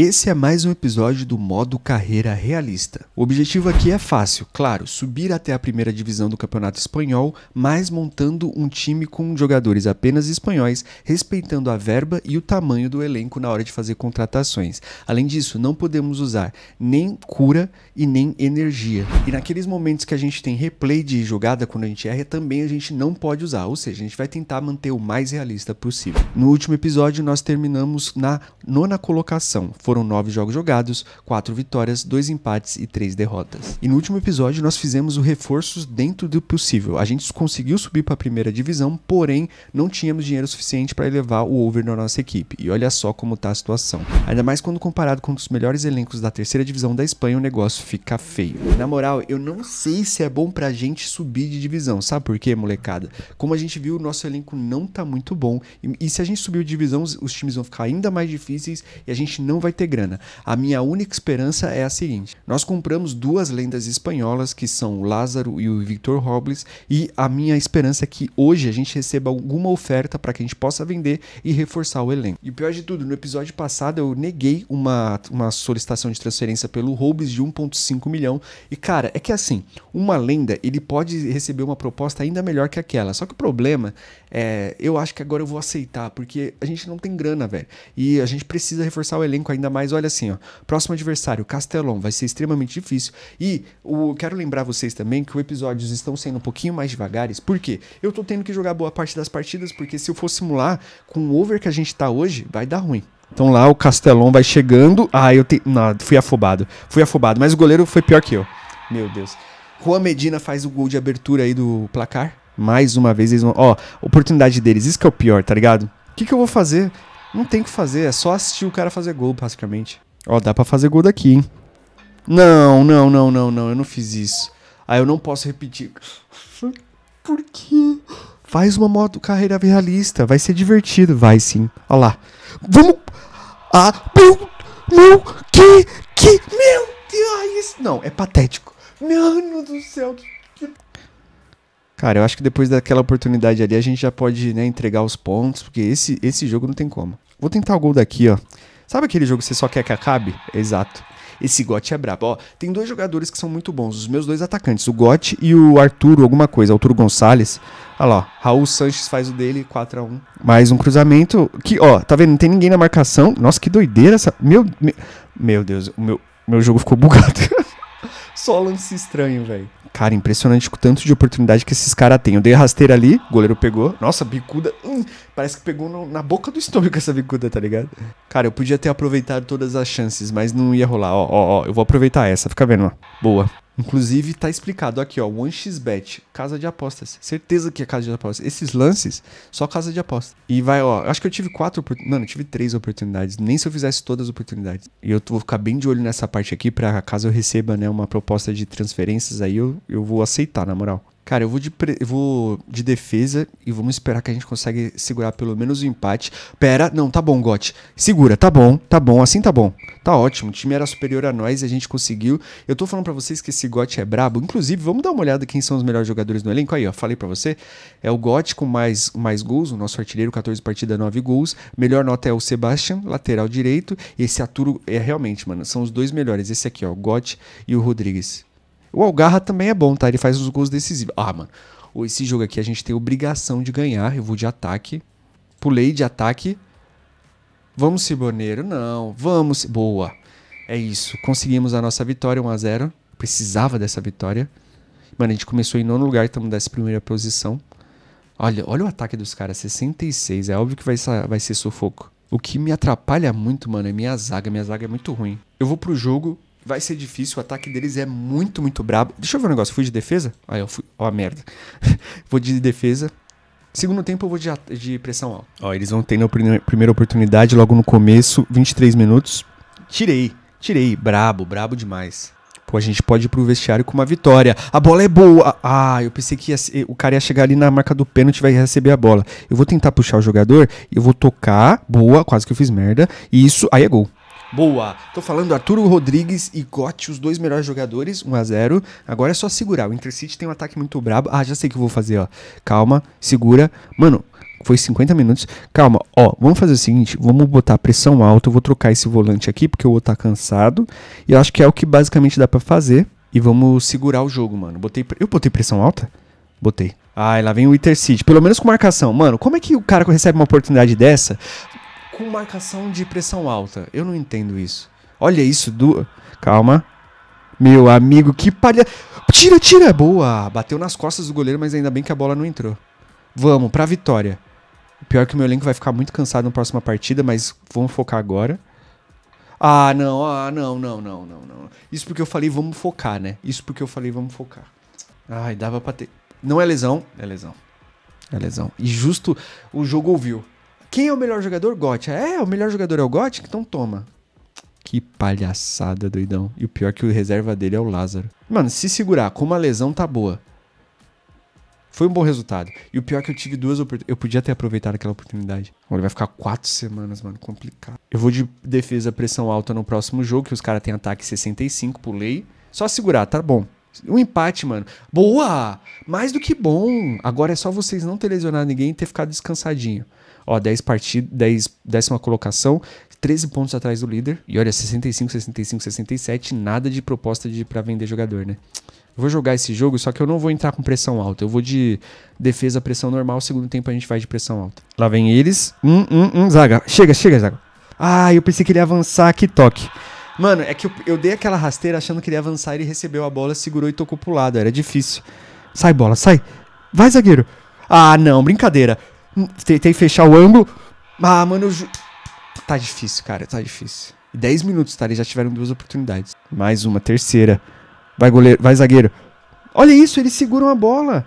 Esse é mais um episódio do modo carreira realista. O objetivo aqui é fácil, claro, subir até a primeira divisão do campeonato espanhol, mas montando um time com jogadores apenas espanhóis, respeitando a verba e o tamanho do elenco na hora de fazer contratações. Além disso, não podemos usar nem cura e nem energia. E naqueles momentos que a gente tem replay de jogada quando a gente erra, também a gente não pode usar, ou seja, a gente vai tentar manter o mais realista possível. No último episódio, nós terminamos na nona colocação foram nove jogos jogados, quatro vitórias, dois empates e três derrotas. E no último episódio nós fizemos o reforço dentro do possível. A gente conseguiu subir para a primeira divisão, porém não tínhamos dinheiro suficiente para elevar o over na nossa equipe. E olha só como está a situação. Ainda mais quando comparado com um melhores elencos da terceira divisão da Espanha, o negócio fica feio. Na moral, eu não sei se é bom pra gente subir de divisão. Sabe por quê, molecada? Como a gente viu, o nosso elenco não tá muito bom. E, e se a gente subir de divisão, os, os times vão ficar ainda mais difíceis e a gente não vai ter grana. A minha única esperança é a seguinte: nós compramos duas lendas espanholas, que são o Lázaro e o Victor Robles, e a minha esperança é que hoje a gente receba alguma oferta para que a gente possa vender e reforçar o elenco. E pior de tudo, no episódio passado eu neguei uma, uma solicitação de transferência pelo Robles de 1,5 milhão. E cara, é que assim, uma lenda ele pode receber uma proposta ainda melhor que aquela. Só que o problema é, eu acho que agora eu vou aceitar, porque a gente não tem grana, velho. E a gente precisa reforçar o elenco ainda ainda mais, olha assim, ó. Próximo adversário, Castelão, vai ser extremamente difícil. E o, quero lembrar vocês também que os episódios estão sendo um pouquinho mais devagares, por quê eu tô tendo que jogar boa parte das partidas, porque se eu for simular com o over que a gente tá hoje, vai dar ruim. Então lá o Castelão vai chegando. Ah, eu te... Não, fui afobado. Fui afobado, mas o goleiro foi pior que eu. Meu Deus. Juan Medina faz o gol de abertura aí do placar. Mais uma vez eles vão. Ó, oportunidade deles. Isso que é o pior, tá ligado? O que, que eu vou fazer? Não tem o que fazer, é só assistir o cara fazer gol, basicamente. Ó, dá pra fazer gol daqui, hein? Não, não, não, não, não, eu não fiz isso. Ah, eu não posso repetir. Por quê? Faz uma moto carreira realista, vai ser divertido, vai sim. Ó lá. Vamos! Ah, meu, meu, que, que, meu Deus! Não, é patético. Meu Deus do céu, Cara, eu acho que depois daquela oportunidade ali a gente já pode né, entregar os pontos, porque esse, esse jogo não tem como. Vou tentar o gol daqui, ó. Sabe aquele jogo que você só quer que acabe? Exato. Esse Gotti é brabo. Ó, tem dois jogadores que são muito bons, os meus dois atacantes, o Gotti e o Arturo, alguma coisa, Arturo Gonçalves. Olha lá, ó, Raul Sanches faz o dele, 4 a 1 Mais um cruzamento, que, ó, tá vendo? Não tem ninguém na marcação. Nossa, que doideira essa... Meu, meu, meu Deus, o meu, meu jogo ficou bugado. Só lance estranho, velho. Cara, impressionante o tanto de oportunidade que esses caras têm. Eu dei rasteira ali, goleiro pegou. Nossa, bicuda. Hum, Parece que pegou no, na boca do estômago essa bicuda, tá ligado? Cara, eu podia ter aproveitado todas as chances, mas não ia rolar. Ó, ó, ó, eu vou aproveitar essa, fica vendo, ó. Boa. Inclusive, tá explicado aqui, ó. 1xbet, casa de apostas. Certeza que é casa de apostas. Esses lances, só casa de apostas. E vai, ó. Acho que eu tive quatro oportunidades. Mano, eu tive três oportunidades. Nem se eu fizesse todas as oportunidades. E eu vou ficar bem de olho nessa parte aqui, pra caso eu receba, né, uma proposta de transferências, aí eu, eu vou aceitar, na moral. Cara, eu vou de, pre... eu vou de defesa e vamos esperar que a gente consegue segurar pelo menos o empate. Pera, não, tá bom, Gotti. Segura, tá bom, tá bom, assim tá bom. Tá ótimo, o time era superior a nós, e a gente conseguiu. Eu tô falando para vocês que esse Gotti é brabo. Inclusive, vamos dar uma olhada quem são os melhores jogadores no elenco. Aí, ó, falei para você. É o Gotti com mais, mais gols, o nosso artilheiro, 14 partidas, 9 gols. Melhor nota é o Sebastian, lateral direito. Esse Aturo é realmente, mano, são os dois melhores. Esse aqui, ó, o Gotti e o Rodrigues. O Algarra também é bom, tá? Ele faz os gols decisivos. Ah, mano, esse jogo aqui a gente tem obrigação de ganhar. Eu vou de ataque. Pulei de ataque. Vamos, Ciboneiro. Não, vamos. Boa. É isso. Conseguimos a nossa vitória 1 a 0 Precisava dessa vitória. Mano, a gente começou em nono lugar, estamos nessa primeira posição. Olha, olha o ataque dos caras, 66. É óbvio que vai, vai ser sufoco. O que me atrapalha muito, mano, é minha zaga. Minha zaga é muito ruim. Eu vou pro jogo Vai ser difícil, o ataque deles é muito, muito brabo. Deixa eu ver um negócio, fui de defesa? Aí eu fui, ó a merda. vou de defesa. Segundo tempo eu vou de, de pressão alta. Ó, eles vão ter na primeira oportunidade, logo no começo, 23 minutos. Tirei, tirei, brabo, brabo demais. Pô, a gente pode ir pro vestiário com uma vitória. A bola é boa. Ah, ah eu pensei que ser, o cara ia chegar ali na marca do pênalti e vai receber a bola. Eu vou tentar puxar o jogador, eu vou tocar, boa, quase que eu fiz merda. E isso, aí é gol. Boa. Tô falando Arturo Rodrigues e Gotti, os dois melhores jogadores, 1 a 0. Agora é só segurar. O Intercity tem um ataque muito brabo. Ah, já sei o que eu vou fazer, ó. Calma, segura. Mano, foi 50 minutos. Calma, ó, vamos fazer o seguinte, vamos botar pressão alta, eu vou trocar esse volante aqui porque o outro tá cansado. E eu acho que é o que basicamente dá para fazer e vamos segurar o jogo, mano. Botei, eu botei pressão alta? Botei. Ai, lá vem o Intercity. Pelo menos com marcação. Mano, como é que o cara recebe uma oportunidade dessa? com marcação de pressão alta. Eu não entendo isso. Olha isso do. Calma. Meu amigo, que palha. Tira, tira! Boa! Bateu nas costas do goleiro, mas ainda bem que a bola não entrou. Vamos, pra vitória. Pior que o meu elenco vai ficar muito cansado na próxima partida, mas vamos focar agora. Ah, não, ah, não, não, não, não, não. Isso porque eu falei vamos focar, né? Isso porque eu falei vamos focar. Ai, dava pra ter. Não é lesão, é lesão. É lesão. E justo o jogo ouviu. Quem é o melhor jogador? Gotti. É, o melhor jogador é o Gotti? Então toma. Que palhaçada, doidão. E o pior é que o reserva dele é o Lázaro. Mano, se segurar com uma lesão, tá boa. Foi um bom resultado. E o pior é que eu tive duas oportunidades. Eu podia ter aproveitado aquela oportunidade. Ele vai ficar quatro semanas, mano. Complicado. Eu vou de defesa pressão alta no próximo jogo, que os caras têm ataque 65, pulei. Só segurar, tá bom. Um empate, mano. Boa! Mais do que bom. Agora é só vocês não ter lesionado ninguém e ter ficado descansadinho. Ó, 10 partidas, 10, décima colocação, 13 pontos atrás do líder. E olha, 65, 65, 67, nada de proposta de para vender jogador, né? vou jogar esse jogo, só que eu não vou entrar com pressão alta. Eu vou de defesa, pressão normal. Segundo tempo a gente vai de pressão alta. Lá vem eles. Hum, hum, hum, zaga. Chega, chega, zaga. Ah, eu pensei que ele ia avançar. Que toque. Mano, é que eu, eu, dei aquela rasteira achando que ele ia avançar, ele recebeu a bola, segurou e tocou pro lado. Era difícil. Sai, bola, sai. Vai, zagueiro. Ah, não, brincadeira. Hum, Tentei fechar o ângulo. Ah, mano, eu ju... Tá difícil, cara, tá difícil. 10 minutos, tá? Eles já tiveram duas oportunidades. Mais uma, terceira. Vai, goleiro, vai, zagueiro. Olha isso, eles seguram a bola.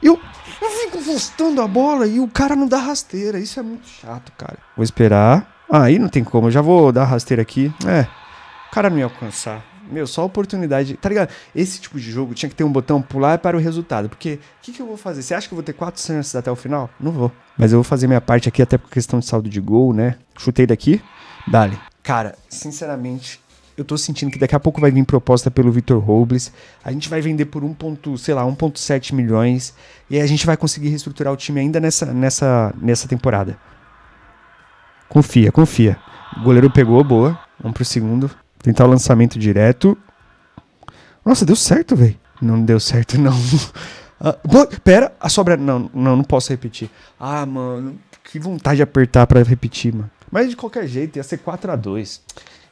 Eu, eu fico postando a bola e o cara não dá rasteira. Isso é muito chato, cara. Vou esperar. Aí não tem como, eu já vou dar rasteira aqui. É. O cara não ia alcançar. Meu, só oportunidade. Tá ligado? Esse tipo de jogo tinha que ter um botão pular para o resultado. Porque o que, que, eu vou fazer? Você acha que eu vou ter quatro chances até o final? Não vou. Mas eu vou fazer minha parte aqui, até por questão de saldo de gol, né? Chutei daqui. Dali. Cara, sinceramente, eu tô sentindo que daqui a pouco vai vir proposta pelo Vitor Robles. A gente vai vender por 1. Ponto, sei lá, 1.7 milhões. E aí a gente vai conseguir reestruturar o time ainda nessa, nessa, nessa temporada. Confia, confia. O goleiro pegou, boa. Vamos pro segundo. Tentar o lançamento direto. Nossa, deu certo, velho. Não deu certo, não. Ah, pera, a sobra. Não, não, não posso repetir. Ah, mano, que vontade de apertar para repetir, mano. Mas de qualquer jeito, ia ser 4 a 2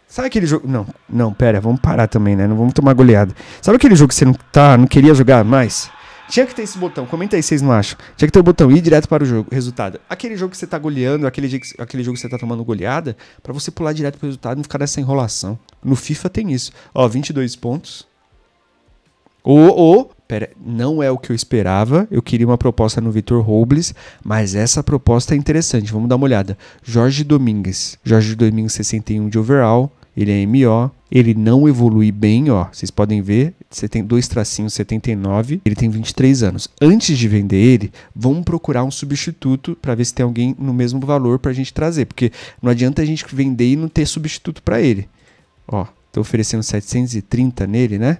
Sabe aquele jogo. Não, não, pera, vamos parar também, né? Não vamos tomar goleada. Sabe aquele jogo que você não tá, não queria jogar mais? Tinha que ter esse botão. Comenta aí, vocês não acham? Tinha que ter o botão ir direto para o jogo, resultado. Aquele jogo que você tá goleando, aquele, aquele jogo que você tá tomando goleada, para você pular direto pro resultado e não ficar nessa enrolação. No FIFA tem isso. Ó, 22 pontos. ô. ou, pera, não é o que eu esperava. Eu queria uma proposta no Vitor Robles, mas essa proposta é interessante. Vamos dar uma olhada. Jorge Domingues. Jorge Domingues, 61 de overall ele é MO, ele não evolui bem, ó. Vocês podem ver, você tem dois tracinhos 79, ele tem 23 anos. Antes de vender ele, vamos procurar um substituto para ver se tem alguém no mesmo valor para a gente trazer, porque não adianta a gente vender e não ter substituto para ele. Ó, tô oferecendo 730 nele, né?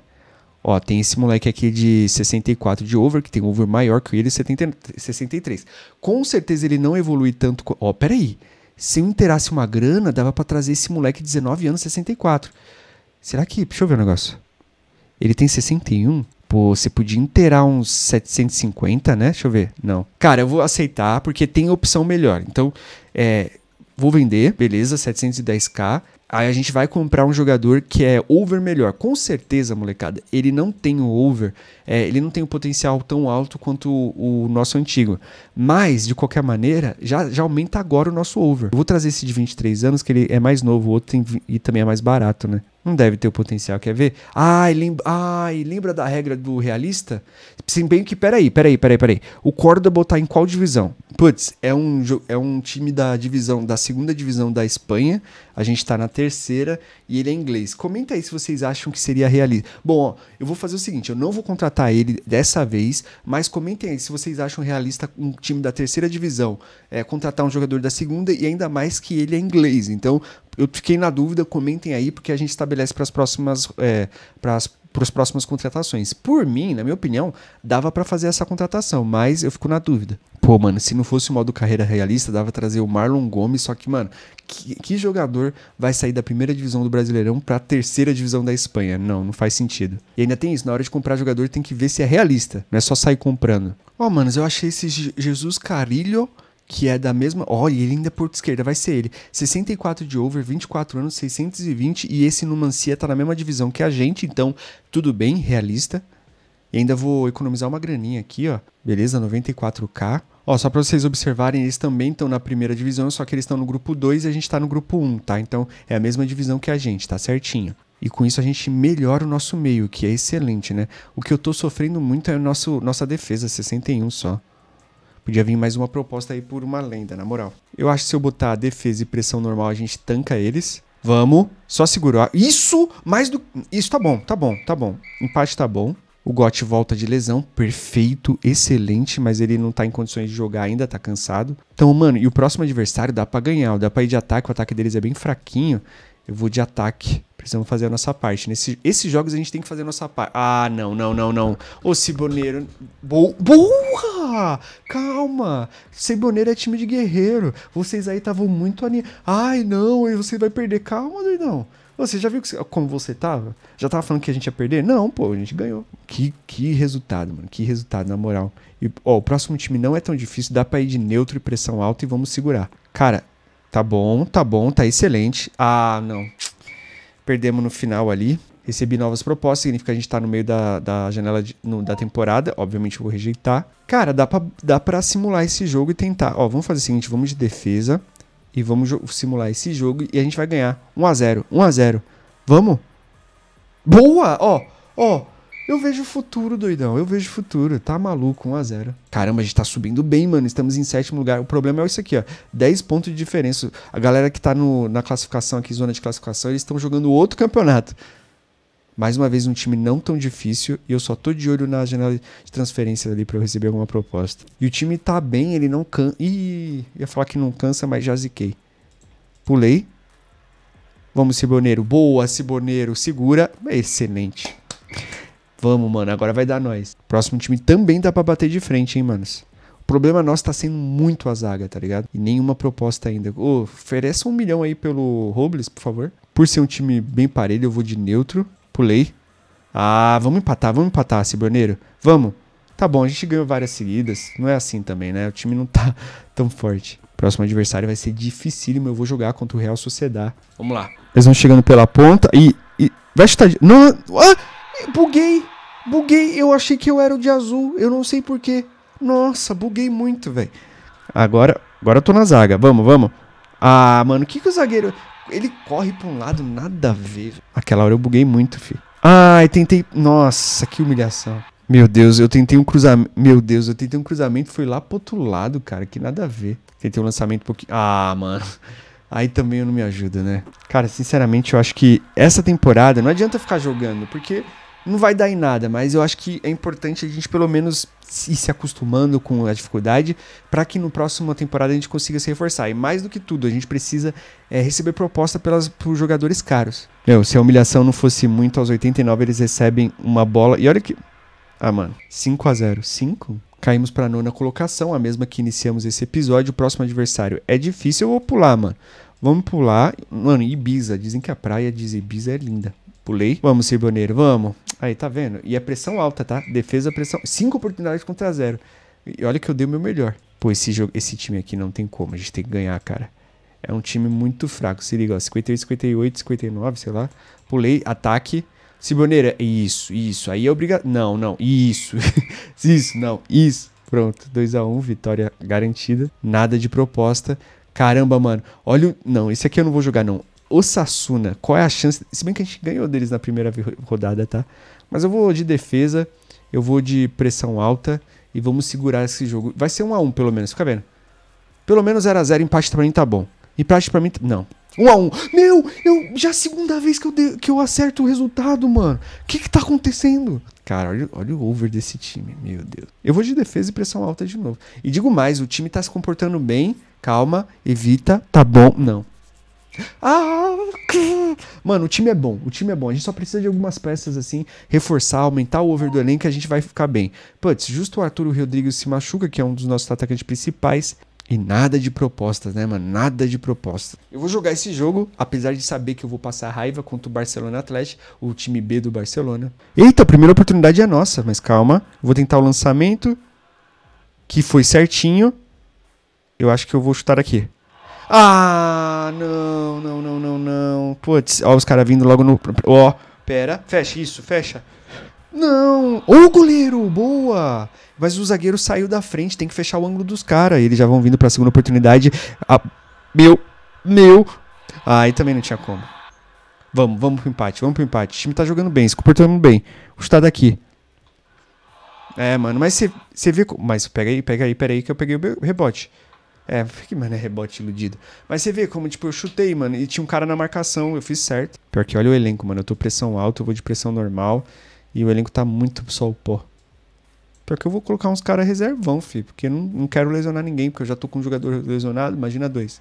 Ó, tem esse moleque aqui de 64 de over, que tem over maior que ele, 70, 63. Com certeza ele não evolui tanto. Ó, peraí. aí se eu interasse uma grana, dava para trazer esse moleque de 19 anos, 64. Será que. Deixa eu ver o um negócio. Ele tem 61? Pô, você podia inteirar uns 750, né? Deixa eu ver. Não. Cara, eu vou aceitar porque tem opção melhor. Então, é, vou vender, beleza, 710k. Aí a gente vai comprar um jogador que é over melhor. Com certeza, molecada, ele não tem o over, é, ele não tem o potencial tão alto quanto o, o, nosso antigo. Mas, de qualquer maneira, já, já aumenta agora o nosso over. Eu vou trazer esse de 23 anos, que ele é mais novo, o outro tem, e também é mais barato, né? não deve ter o potencial. Quer ver? Ai, lembra, ai, lembra da regra do realista? Sim, bem que, peraí, peraí, peraí, peraí. O Córdoba tá em qual divisão? Putz, é um, é um time da divisão, da segunda divisão da Espanha. A gente tá na terceira e ele é inglês. Comenta aí se vocês acham que seria realista. Bom, ó, eu vou fazer o seguinte: eu não vou contratar ele dessa vez, mas comentem aí se vocês acham realista um time da terceira divisão é, contratar um jogador da segunda e ainda mais que ele é inglês. Então, eu fiquei na dúvida, comentem aí, porque a gente estabelece para as próximas. É, pras, para as próximas contratações. Por mim, na minha opinião, dava para fazer essa contratação, mas eu fico na dúvida. Pô, mano, se não fosse o modo carreira realista, dava trazer o Marlon Gomes, só que, mano, que, que, jogador vai sair da primeira divisão do Brasileirão para a terceira divisão da Espanha? Não, não faz sentido. E ainda tem isso, na hora de comprar jogador tem que ver se é realista, não é só sair comprando. Ó, oh, manos, eu achei esse Jesus Carilho que é da mesma. Olha, ele ainda é por esquerda, vai ser ele. 64 de over, 24 anos, 620. E esse Numancia tá na mesma divisão que a gente, então tudo bem, realista. E ainda vou economizar uma graninha aqui, ó. Beleza, 94k. Ó, só para vocês observarem, eles também estão na primeira divisão, só que eles estão no grupo 2 e a gente está no grupo 1, um, tá? Então é a mesma divisão que a gente, tá certinho. E com isso a gente melhora o nosso meio, que é excelente, né? O que eu tô sofrendo muito é o nosso, nossa defesa, 61 só. Podia vir mais uma proposta aí por uma lenda, na moral. Eu acho que se eu botar defesa e pressão normal, a gente tanca eles. Vamos, só segurar. Isso, mais do... Isso tá bom, tá bom, tá bom. Empate tá bom. O Gotti volta de lesão, perfeito, excelente, mas ele não tá em condições de jogar ainda, tá cansado. Então, mano, e o próximo adversário dá para ganhar, dá pra ir de ataque, o ataque deles é bem fraquinho. Eu vou de ataque. Precisamos fazer a nossa parte. Nesse, esses jogos a gente tem que fazer a nossa parte. Ah, não, não, não, não. Ô, Ciboneiro. Bo boa! Calma! Ciboneiro é time de guerreiro. Vocês aí estavam muito animados. Ai, não, e você vai perder. Calma, doidão. Você já viu que, como você tava? Já tava falando que a gente ia perder? Não, pô, a gente ganhou. Que, que resultado, mano. Que resultado, na moral. E, ó, o próximo time não é tão difícil. Dá pra ir de neutro e pressão alta e vamos segurar. Cara, tá bom, tá bom, tá excelente. Ah, não. Perdemos no final ali. Recebi novas propostas, significa que a gente tá no meio da, da janela de, no, da temporada. Obviamente eu vou rejeitar. Cara, dá pra, dá pra simular esse jogo e tentar. Ó, vamos fazer o seguinte: vamos de defesa e vamos simular esse jogo e a gente vai ganhar. 1x0, 1x0. Vamos? Boa! Ó, ó. Eu vejo o futuro, doidão. Eu vejo o futuro. Tá maluco, 1x0. Caramba, a gente tá subindo bem, mano. Estamos em sétimo lugar. O problema é isso aqui, ó. 10 pontos de diferença. A galera que tá no, na classificação aqui, zona de classificação, eles estão jogando outro campeonato. Mais uma vez, um time não tão difícil. E eu só tô de olho na janela de transferência ali pra eu receber alguma proposta. E o time tá bem, ele não cansa. Ih, ia falar que não cansa, mas já ziquei. Pulei. Vamos, Ciboneiro. Boa, Ciboneiro. Segura. Excelente. Vamos, mano, agora vai dar nós. Próximo time também dá para bater de frente, hein, manos. O problema nosso tá sendo muito a zaga, tá ligado? E nenhuma proposta ainda. Ô, ofereça um milhão aí pelo Robles, por favor. Por ser um time bem parelho, eu vou de neutro. Pulei. Ah, vamos empatar, vamos empatar, Ciborneiro. Vamos. Tá bom, a gente ganhou várias seguidas. Não é assim também, né? O time não tá tão forte. Próximo adversário vai ser dificílimo. Eu vou jogar contra o Real Sociedad. Vamos lá. Eles vão chegando pela ponta e. e... Vai chutar. Não. Ah! Buguei. Buguei. Eu achei que eu era o de azul. Eu não sei porquê. Nossa, buguei muito, velho. Agora, agora eu tô na zaga. Vamos, vamos. Ah, mano, o que que o zagueiro... Ele corre pra um lado, nada a ver. Aquela hora eu buguei muito, filho. Ai, tentei... Nossa, que humilhação. Meu Deus, eu tentei um cruzamento... Meu Deus, eu tentei um cruzamento, foi lá pro outro lado, cara. Que nada a ver. Tentei um lançamento um pouquinho... Ah, mano... aí também eu não me ajuda, né? Cara, sinceramente, eu acho que essa temporada não adianta ficar jogando, porque não vai dar em nada, mas eu acho que é importante a gente pelo menos ir se acostumando com a dificuldade para que no próximo temporada a gente consiga se reforçar. E mais do que tudo, a gente precisa é, receber proposta pelas, por jogadores caros. Meu, se a humilhação não fosse muito, aos 89 eles recebem uma bola. E olha que. Ah, mano. 5 a 0 5? Caímos para nona colocação, a mesma que iniciamos esse episódio. O próximo adversário é difícil, ou vou pular, mano. Vamos pular. Mano, Ibiza. Dizem que a praia de Ibiza é linda. Pulei. Vamos, Sirboneiro, vamos. Aí, tá vendo? E a é pressão alta, tá? Defesa, pressão. Cinco oportunidades contra zero. E olha que eu dei o meu melhor. Pô, esse, jogo, esse time aqui não tem como. A gente tem que ganhar, cara. É um time muito fraco. Se liga, ó. 58, 58, 59, sei lá. Pulei, ataque. Ciboneira, é isso, isso. Aí é obrigado. Não, não, isso. isso, não, isso. Pronto, 2 a 1 um, vitória garantida. Nada de proposta. Caramba, mano. Olha o... Não, esse aqui eu não vou jogar, não. Osasuna, qual é a chance? Se bem que a gente ganhou deles na primeira rodada, tá? Mas eu vou de defesa, eu vou de pressão alta e vamos segurar esse jogo. Vai ser 1 um a 1 um, pelo menos, fica vendo. Pelo menos 0 a 0 empate pra mim tá bom. Empate pra mim. Não. 1 um a 1 um. Meu, eu já é a segunda vez que eu, de, que eu acerto o resultado, mano. O que que tá acontecendo? Cara, olha, olha o over desse time, meu Deus. Eu vou de defesa e pressão alta de novo. E digo mais, o time tá se comportando bem. Calma, evita, tá bom. Não. Ah, mano, o time é bom, o time é bom. A gente só precisa de algumas peças assim, reforçar, aumentar o over do elenco, a gente vai ficar bem. Putz, justo o Arthur Rodrigues se machuca, que é um dos nossos atacantes principais. E nada de propostas, né, mano? Nada de propostas. Eu vou jogar esse jogo, apesar de saber que eu vou passar raiva contra o Barcelona Atlético, o time B do Barcelona. Eita, a primeira oportunidade é nossa, mas calma. Vou tentar o lançamento, que foi certinho. Eu acho que eu vou chutar aqui. Ah, não, não, não, não, não. Putz, ó, os caras vindo logo no. Ó, pera, fecha isso, fecha. Não! Ô, goleiro! Boa! Mas o zagueiro saiu da frente, tem que fechar o ângulo dos caras. Eles já vão vindo pra segunda oportunidade. Ah, meu! Meu! Ah, aí ah, também não tinha como. Vamos, vamos pro empate, vamos pro empate. O time tá jogando bem, se comportando bem. O chutado é aqui. É, mano, mas você vê. Mas pega aí, pega aí, pera aí que eu peguei o rebote. É, que, mano, é rebote iludido. Mas você vê como, tipo, eu chutei, mano, e tinha um cara na marcação, eu fiz certo. Pior que olha o elenco, mano. Eu tô pressão alta, eu vou de pressão normal. E o elenco tá muito só o pó. Pior que eu vou colocar uns caras reservão, fi. Porque eu não, não quero lesionar ninguém, porque eu já tô com um jogador lesionado, imagina dois.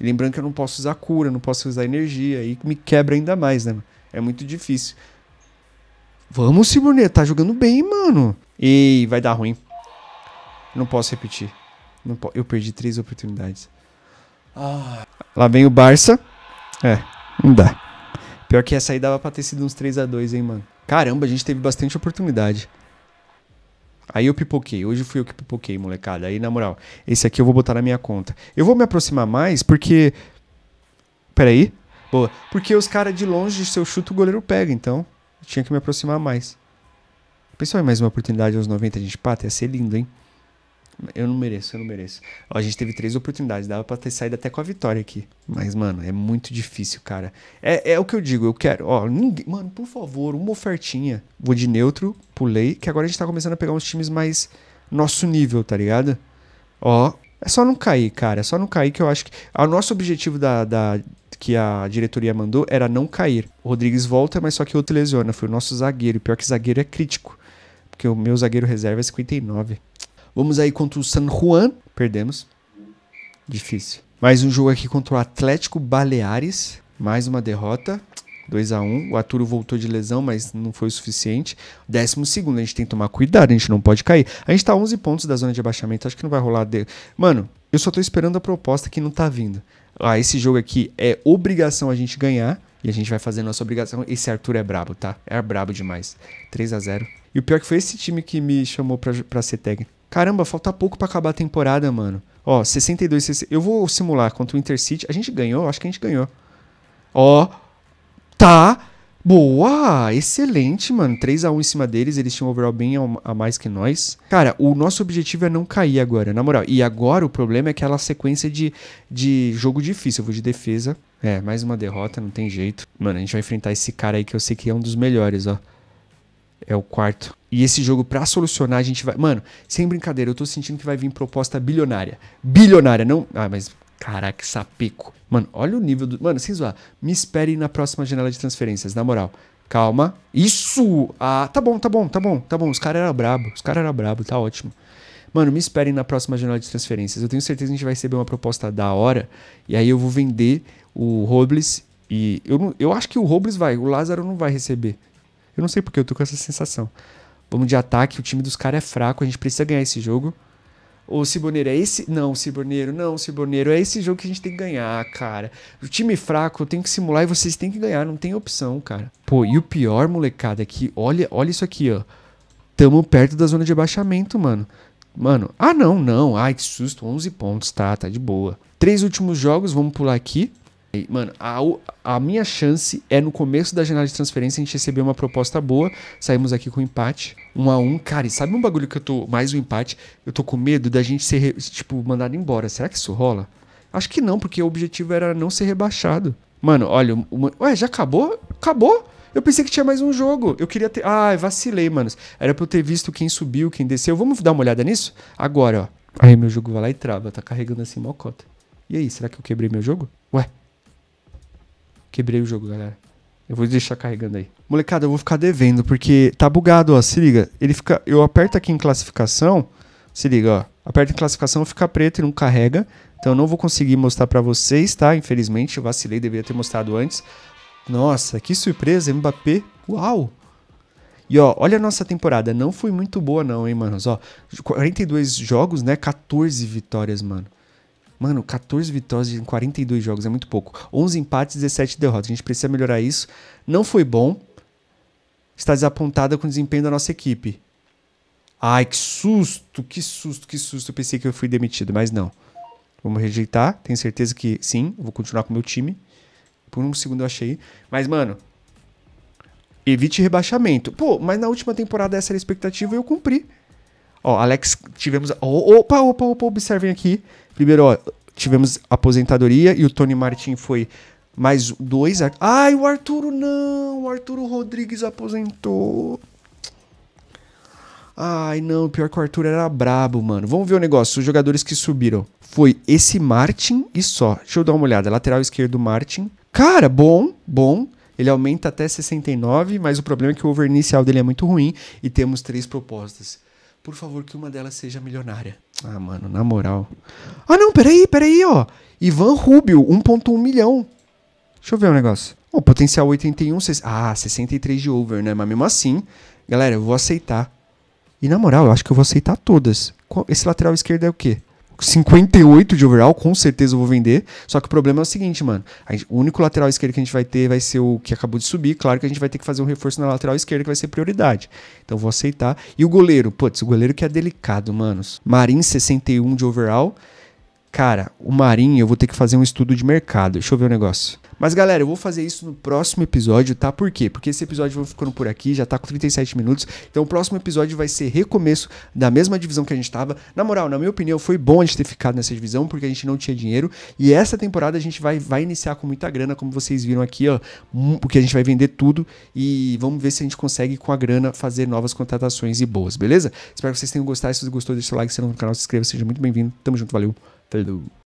E lembrando que eu não posso usar cura, não posso usar energia. Aí me quebra ainda mais, né, mano? É muito difícil. Vamos, Simone, tá jogando bem, mano. E vai dar ruim. Não posso repetir. Não, eu perdi três oportunidades. Ah. Lá vem o Barça. É, não dá. Pior que essa aí dava pra ter sido uns 3 a 2 hein, mano. Caramba, a gente teve bastante oportunidade. Aí eu pipoquei. Hoje fui eu que pipoquei, molecada. Aí, na moral, esse aqui eu vou botar na minha conta. Eu vou me aproximar mais porque. Peraí. Boa. Porque os caras de longe, se eu chuto, o goleiro pega. Então, eu tinha que me aproximar mais. Pessoal, mais uma oportunidade aos 90, a gente pata. Ia ser lindo, hein? Eu não mereço, eu não mereço. Ó, a gente teve três oportunidades, dava pra ter saído até com a vitória aqui. Mas, mano, é muito difícil, cara. É, é o que eu digo, eu quero. Ó, ninguém, mano, por favor, uma ofertinha. Vou de neutro, pulei, que agora a gente tá começando a pegar uns times mais nosso nível, tá ligado? Ó, é só não cair, cara. É só não cair que eu acho que. O nosso objetivo da, da, que a diretoria mandou era não cair. O Rodrigues volta, mas só que outro lesiona. Foi o nosso zagueiro. Pior que zagueiro é crítico. Porque o meu zagueiro reserva é 59. Vamos aí contra o San Juan. Perdemos. Difícil. Mais um jogo aqui contra o Atlético Baleares. Mais uma derrota. 2 a 1 O Aturo voltou de lesão, mas não foi o suficiente. Décimo segundo, a gente tem que tomar cuidado, a gente não pode cair. A gente tá 11 pontos da zona de abaixamento, acho que não vai rolar. De... Mano, eu só tô esperando a proposta que não tá vindo. Ah, esse jogo aqui é obrigação a gente ganhar. E a gente vai fazer nossa obrigação. Esse Arthur é brabo, tá? É brabo demais. 3 a 0 E o pior que foi esse time que me chamou pra, pra ser técnico. Caramba, falta pouco para acabar a temporada, mano. Ó, 62, 60, eu vou simular contra o Intercity. A gente ganhou, acho que a gente ganhou. Ó, tá. Boa! Excelente, mano. 3 a 1 em cima deles, eles tinham overall bem a mais que nós. Cara, o nosso objetivo é não cair agora, na moral. E agora o problema é aquela sequência de, de jogo difícil. Eu vou de defesa. É, mais uma derrota, não tem jeito. Mano, a gente vai enfrentar esse cara aí que eu sei que é um dos melhores, ó. É o quarto. E esse jogo, para solucionar, a gente vai. Mano, sem brincadeira, eu tô sentindo que vai vir proposta bilionária. Bilionária, não. Ah, mas. Caraca, sapeco. Mano, olha o nível do. Mano, sem zoar. Me espere na próxima janela de transferências, na moral. Calma. Isso! Ah, tá bom, tá bom, tá bom, tá bom. Os caras eram brabo, os caras eram brabo, tá ótimo. Mano, me esperem na próxima janela de transferências. Eu tenho certeza que a gente vai receber uma proposta da hora. E aí eu vou vender o Robles. E eu, não, eu acho que o Robles vai, o Lázaro não vai receber. Eu não sei porque eu tô com essa sensação. Vamos de ataque, o time dos caras é fraco, a gente precisa ganhar esse jogo. Ô, Ciboneiro, é esse. Não, Ciboneiro, não, Ciboneiro, é esse jogo que a gente tem que ganhar, cara. O time fraco, eu tenho que simular e vocês têm que ganhar, não tem opção, cara. Pô, e o pior, molecada, é que olha, olha isso aqui, ó. Tamo perto da zona de abaixamento, mano. Mano, ah não, não. Ai, que susto, 11 pontos, tá, tá de boa. Três últimos jogos, vamos pular aqui. Mano, a, a minha chance é no começo da janela de transferência a gente receber uma proposta boa. Saímos aqui com um empate, um a um. Cara, e sabe um bagulho que eu tô. Mais um empate? Eu tô com medo da gente ser, tipo, mandado embora. Será que isso rola? Acho que não, porque o objetivo era não ser rebaixado. Mano, olha. Uma... Ué, já acabou? Acabou? Eu pensei que tinha mais um jogo. Eu queria ter. Ai, ah, vacilei, mano. Era pra eu ter visto quem subiu, quem desceu. Vamos dar uma olhada nisso? Agora, ó. Aí meu jogo vai lá e trava. Tá carregando assim mocota. E aí, será que eu quebrei meu jogo? Ué, Quebrei o jogo, galera. Eu vou deixar carregando aí. Molecada, eu vou ficar devendo, porque tá bugado, ó. Se liga. Ele fica. Eu aperto aqui em classificação. Se liga, ó. Aperto em classificação, fica preto e não carrega. Então eu não vou conseguir mostrar para vocês, tá? Infelizmente, eu vacilei, deveria ter mostrado antes. Nossa, que surpresa, Mbappé. Uau! E ó, olha a nossa temporada. Não foi muito boa, não, hein, manos? Ó, 42 jogos, né? 14 vitórias, mano. Mano, 14 vitórias em 42 jogos é muito pouco. 11 empates, 17 derrotas. A gente precisa melhorar isso. Não foi bom. Está desapontada com o desempenho da nossa equipe. Ai, que susto, que susto, que susto. Eu pensei que eu fui demitido, mas não. Vamos rejeitar. Tenho certeza que sim, vou continuar com o meu time. Por um segundo eu achei. Mas, mano, evite rebaixamento. Pô, mas na última temporada essa era a expectativa e eu cumpri. Ó, Alex, tivemos. Opa, opa, opa, observem aqui. Primeiro, ó, tivemos aposentadoria e o Tony Martin foi mais dois. Ai, o Arturo não! O Arturo Rodrigues aposentou. Ai, não, pior que o Arthur era brabo, mano. Vamos ver o negócio, os jogadores que subiram. Foi esse Martin e só. Deixa eu dar uma olhada. Lateral esquerdo, Martin. Cara, bom, bom. Ele aumenta até 69, mas o problema é que o over inicial dele é muito ruim e temos três propostas. Por favor, que uma delas seja milionária. Ah, mano, na moral. Ah, não, peraí, peraí, ó. Ivan Rubio, 1.1 milhão. Deixa eu ver um negócio. O potencial 81, 6... ah, 63 de over, né? Mas mesmo assim, galera, eu vou aceitar. E na moral, eu acho que eu vou aceitar todas. Esse lateral esquerdo é o quê? 58 de overall, com certeza eu vou vender. Só que o problema é o seguinte, mano. Gente, o único lateral esquerdo que a gente vai ter vai ser o que acabou de subir. Claro que a gente vai ter que fazer um reforço na lateral esquerda, que vai ser prioridade. Então vou aceitar. E o goleiro, putz, o goleiro que é delicado, manos. Marim, 61 de overall. Cara, o Marinho, eu vou ter que fazer um estudo de mercado. Deixa eu ver o um negócio. Mas galera, eu vou fazer isso no próximo episódio, tá? Por quê? Porque esse episódio vai ficando por aqui, já tá com 37 minutos. Então o próximo episódio vai ser recomeço da mesma divisão que a gente tava. Na moral, na minha opinião, foi bom a gente ter ficado nessa divisão, porque a gente não tinha dinheiro. E essa temporada a gente vai, vai iniciar com muita grana, como vocês viram aqui, ó. Porque a gente vai vender tudo e vamos ver se a gente consegue com a grana fazer novas contratações e boas, beleza? Espero que vocês tenham gostado. Se você gostou, deixa o like, se não no canal, se inscreva, seja muito bem-vindo. Tamo junto, valeu. Falou.